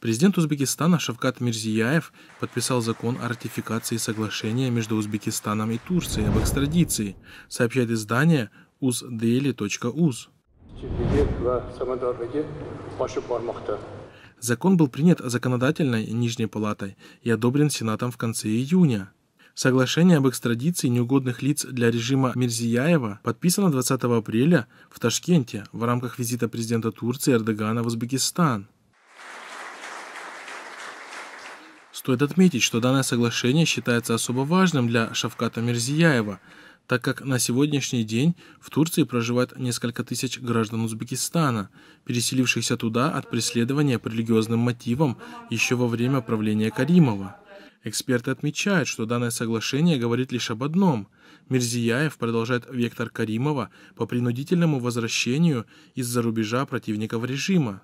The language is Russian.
Президент Узбекистана Шавкат Мирзияев подписал закон о ратификации соглашения между Узбекистаном и Турцией об экстрадиции, сообщает издание uzdaily.uz. Закон был принят законодательной Нижней палатой и одобрен Сенатом в конце июня. Соглашение об экстрадиции неугодных лиц для режима Мирзияева подписано 20 апреля в Ташкенте в рамках визита президента Турции Эрдогана в Узбекистан. Стоит отметить, что данное соглашение считается особо важным для Шавката Мирзияева, так как на сегодняшний день в Турции проживает несколько тысяч граждан Узбекистана, переселившихся туда от преследования по религиозным мотивам еще во время правления Каримова. Эксперты отмечают, что данное соглашение говорит лишь об одном. Мирзияев продолжает вектор Каримова по принудительному возвращению из-за рубежа противников режима.